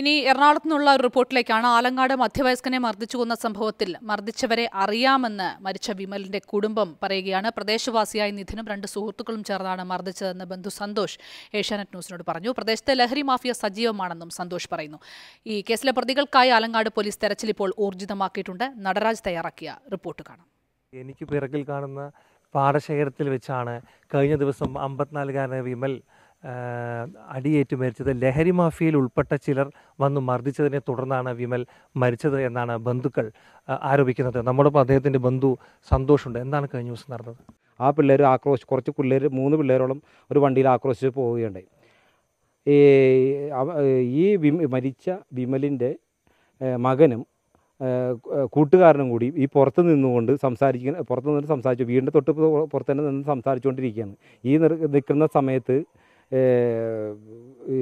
ഇനി എറണാകുളത്തു നിന്നുള്ള ഒരു റിപ്പോർട്ടിലേക്കാണ് ആലങ്ങാട് മധ്യവയസ്കനെ മർദ്ദിച്ചു കൊന്ന സംഭവത്തിൽ മർദ്ദിച്ചവരെ അറിയാമെന്ന് മരിച്ച വിമലിന്റെ കുടുംബം പറയുകയാണ് പ്രദേശവാസിയായ നിധിനും രണ്ട് സുഹൃത്തുക്കളും ചേർന്നാണ് മർദ്ദിച്ചതെന്ന് ബന്ധു സന്തോഷ് ഏഷ്യാനെറ്റ് ന്യൂസിനോട് പറഞ്ഞു പ്രദേശത്തെ ലഹരി മാഫിയ സജീവമാണെന്നും സന്തോഷ് പറയുന്നു ഈ കേസിലെ പ്രതികൾക്കായി ആലങ്ങാട് പോലീസ് തെരച്ചിൽ ഇപ്പോൾ ഊർജിതമാക്കിയിട്ടുണ്ട് നടരാജ് തയ്യാറാക്കിയ റിപ്പോർട്ട് കാണാം എനിക്ക് പിറകിൽ കാണുന്ന പാടശേഖരത്തിൽ വെച്ചാണ് കഴിഞ്ഞ ദിവസം അമ്പത്തിനാലുകാരനായ വിമൽ അടിയേറ്റ് മരിച്ചത് ലഹരി മാഫിയയിൽ ഉൾപ്പെട്ട ചിലർ വന്ന് മർദ്ദിച്ചതിനെ തുടർന്നാണ് വിമൽ മരിച്ചത് എന്നാണ് ബന്ധുക്കൾ ആരോപിക്കുന്നത് നമ്മോടൊപ്പം അദ്ദേഹത്തിൻ്റെ ബന്ധു സന്തോഷമുണ്ട് എന്താണ് കഴിഞ്ഞ ദിവസം നടന്നത് ആ പിള്ളേർ ആക്രോശിച്ച് കുറച്ച് പിള്ളേർ മൂന്ന് പിള്ളേരോളം ഒരു വണ്ടിയിൽ ആക്രോശിച്ച് പോവുകയുണ്ടായി ഈ മരിച്ച വിമലിൻ്റെ മകനും കൂട്ടുകാരനും കൂടി ഈ പുറത്ത് നിന്നുകൊണ്ട് സംസാരിക്കുന്ന പുറത്ത് നിന്ന് സംസാരിച്ചു വീടിൻ്റെ തൊട്ട് പുറത്ത് തന്നെ നിന്ന് സംസാരിച്ചുകൊണ്ടിരിക്കുകയാണ് ഈ നിൽക്കുന്ന സമയത്ത്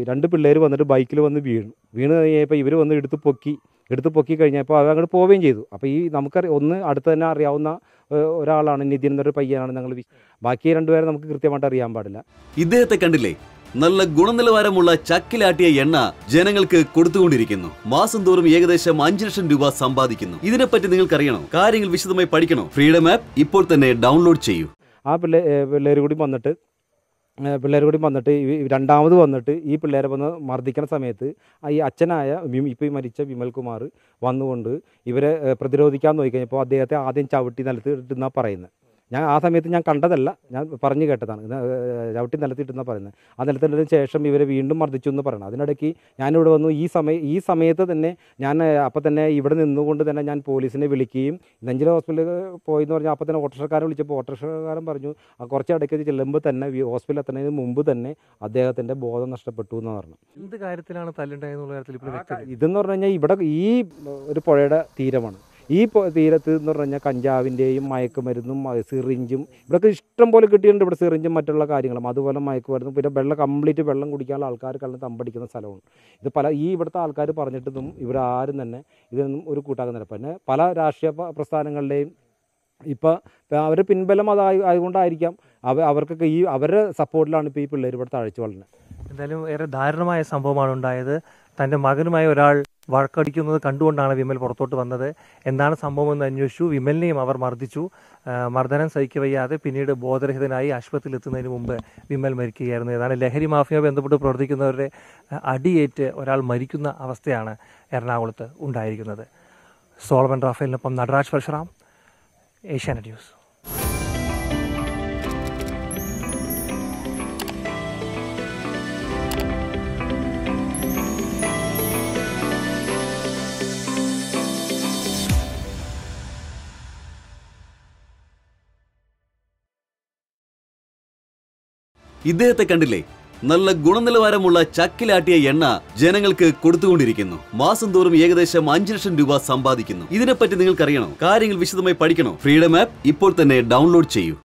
രണ്ട് പിള്ളേർ വന്നിട്ട് ബൈക്കിൽ വന്ന് വീണു വീണ് കഴിഞ്ഞപ്പോൾ ഇവർ വന്ന് എടുത്ത് പൊക്കി എടുത്ത് പൊക്കി കഴിഞ്ഞപ്പോൾ അത് അങ്ങോട്ട് പോവുകയും ചെയ്തു അപ്പോൾ ഈ നമുക്കറി ഒന്ന് അടുത്ത് തന്നെ അറിയാവുന്ന ഒരാളാണ് നിതിൻ എന്നൊരു പയ്യനാണ് ഞങ്ങൾ ബാക്കി രണ്ടുപേരെ നമുക്ക് കൃത്യമായിട്ട് അറിയാൻ പാടില്ല ഇദ്ദേഹത്തെ കണ്ടില്ലേ നല്ല ഗുണനിലവാരമുള്ള ചക്കിലാട്ടിയ എണ്ണ ജനങ്ങൾക്ക് കൊടുത്തുകൊണ്ടിരിക്കുന്നു മാസം തോറും ഏകദേശം അഞ്ചു ലക്ഷം രൂപ സമ്പാദിക്കുന്നു ഇതിനെപ്പറ്റി നിങ്ങൾക്കറിയണോ കാര്യങ്ങൾ വിശദമായി പഠിക്കണോ ഫ്രീഡം ആപ്പ് ഇപ്പോൾ തന്നെ ഡൗൺലോഡ് ചെയ്യൂ ആ പിള്ളേർ കൂടി വന്നിട്ട് പിള്ളേർ കൂടി വന്നിട്ട് രണ്ടാമത് വന്നിട്ട് ഈ പിള്ളേരെ വന്ന് മർദ്ദിക്കുന്ന സമയത്ത് ഈ അച്ഛനായ ഇപ്പോൾ മരിച്ച വിമൽ കുമാർ വന്നുകൊണ്ട് ഇവരെ പ്രതിരോധിക്കാൻ നോക്കി കഴിഞ്ഞപ്പോൾ അദ്ദേഹത്തെ ആദ്യം ചവിട്ടി നിലത്ത് ഇട്ടെന്നാണ് പറയുന്നത് ഞാൻ ആ സമയത്ത് ഞാൻ കണ്ടതല്ല ഞാൻ പറഞ്ഞു കേട്ടതാണ് ചവിട്ടി നിലത്തിട്ടെന്നാണ് പറയുന്നത് ആ നിലത്തിട്ടതിന് ശേഷം ഇവരെ വീണ്ടും മർദ്ദിച്ചു എന്ന് പറയണം അതിനിടയ്ക്ക് ഞാനിവിടെ വന്നു ഈ സമയ ഈ സമയത്ത് തന്നെ ഞാൻ അപ്പം തന്നെ ഇവിടെ നിന്നുകൊണ്ട് തന്നെ ഞാൻ പോലീസിനെ വിളിക്കുകയും നെഞ്ചിലെ ഹോസ്പിറ്റലിൽ പോയി എന്ന് പറഞ്ഞാൽ അപ്പം തന്നെ ഓട്ടോറിക്ഷക്കാരൻ വിളിച്ചപ്പോൾ ഓട്ടോറിക്ഷക്കാരൻ പറഞ്ഞു കുറച്ച് ഇടയ്ക്ക് ചെല്ലുമ്പോൾ തന്നെ ഹോസ്പിറ്റലിൽ എത്തുന്നതിന് മുമ്പ് തന്നെ അദ്ദേഹത്തിൻ്റെ ബോധം നഷ്ടപ്പെട്ടു എന്ന് പറഞ്ഞു എന്ത് കാര്യത്തിലാണ് തല്ലുണ്ടായെന്നുള്ള കാര്യത്തിൽ ഇതെന്ന് പറഞ്ഞു കഴിഞ്ഞാൽ ഇവിടെ ഈ ഒരു പുഴയുടെ തീരമാണ് ഈ തീരത്ത് എന്ന് പറഞ്ഞാൽ കഞ്ചാവിൻ്റെയും മയക്കുമരുന്നും സിറിഞ്ചും ഇവിടെയൊക്കെ ഇഷ്ടം പോലെ കിട്ടിയിട്ടുണ്ട് ഇവിടെ സിറിഞ്ചും മറ്റുള്ള കാര്യങ്ങളും അതുപോലെ മയക്കുമരുന്നും പിന്നെ വെള്ളം കംപ്ലീറ്റ് വെള്ളം കുടിക്കാനുള്ള ആൾക്കാർ തമ്പടിക്കുന്ന സ്ഥലമാണ് ഇത് പല ഈ ഇവിടുത്തെ ആൾക്കാർ പറഞ്ഞിട്ടൊന്നും ആരും തന്നെ ഇതൊന്നും ഒരു കൂട്ടാക്കുന്നില്ല പിന്നെ പല രാഷ്ട്രീയ പ്രസ്ഥാനങ്ങളുടെയും ഇപ്പോൾ അവർ പിൻബലം അതായി ആയതുകൊണ്ടായിരിക്കാം അവ അവർക്കൊക്കെ ഈ അവരുടെ സപ്പോർട്ടിലാണ് ഇപ്പോൾ ഈ പിള്ളേർ ഇവിടെ തഴച്ചു വളരുന്നത് എന്തായാലും ഏറെ ദാരുണമായ സംഭവമാണ് ഉണ്ടായത് തൻ്റെ മകനുമായി ഒരാൾ വഴക്കടിക്കുന്നത് കണ്ടുകൊണ്ടാണ് വിമൽ പുറത്തോട്ട് വന്നത് എന്താണ് സംഭവമെന്ന് അന്വേഷിച്ചു വിമലിനെയും അവർ മർദ്ദിച്ചു മർദ്ദനം സഹിക്കവയ്യാതെ പിന്നീട് ബോധരഹിതനായി ആശുപത്രിയിൽ എത്തുന്നതിന് മുമ്പ് വിമൽ മരിക്കുകയായിരുന്നു ഏതാണ് ലഹരി മാഫിയ ബന്ധപ്പെട്ട് പ്രവർത്തിക്കുന്നവരുടെ അടിയേറ്റ് ഒരാൾ മരിക്കുന്ന അവസ്ഥയാണ് എറണാകുളത്ത് ഉണ്ടായിരിക്കുന്നത് സോളമൻ റാഫേലിനൊപ്പം നടരാജ് പരശുറാം ഏഷ്യാനെറ്റ് ന്യൂസ് ഇദ്ദേഹത്തെ കണ്ടില്ലേ നല്ല ഗുണനിലവാരമുള്ള ചക്കിലാട്ടിയ എണ്ണ ജനങ്ങൾക്ക് കൊടുത്തുകൊണ്ടിരിക്കുന്നു മാസം തോറും ഏകദേശം അഞ്ചു ലക്ഷം രൂപ സമ്പാദിക്കുന്നു ഇതിനെപ്പറ്റി നിങ്ങൾക്കറിയണോ കാര്യങ്ങൾ വിശദമായി പഠിക്കണോ ഫ്രീഡം ആപ്പ് ഇപ്പോൾ തന്നെ ഡൗൺലോഡ് ചെയ്യൂ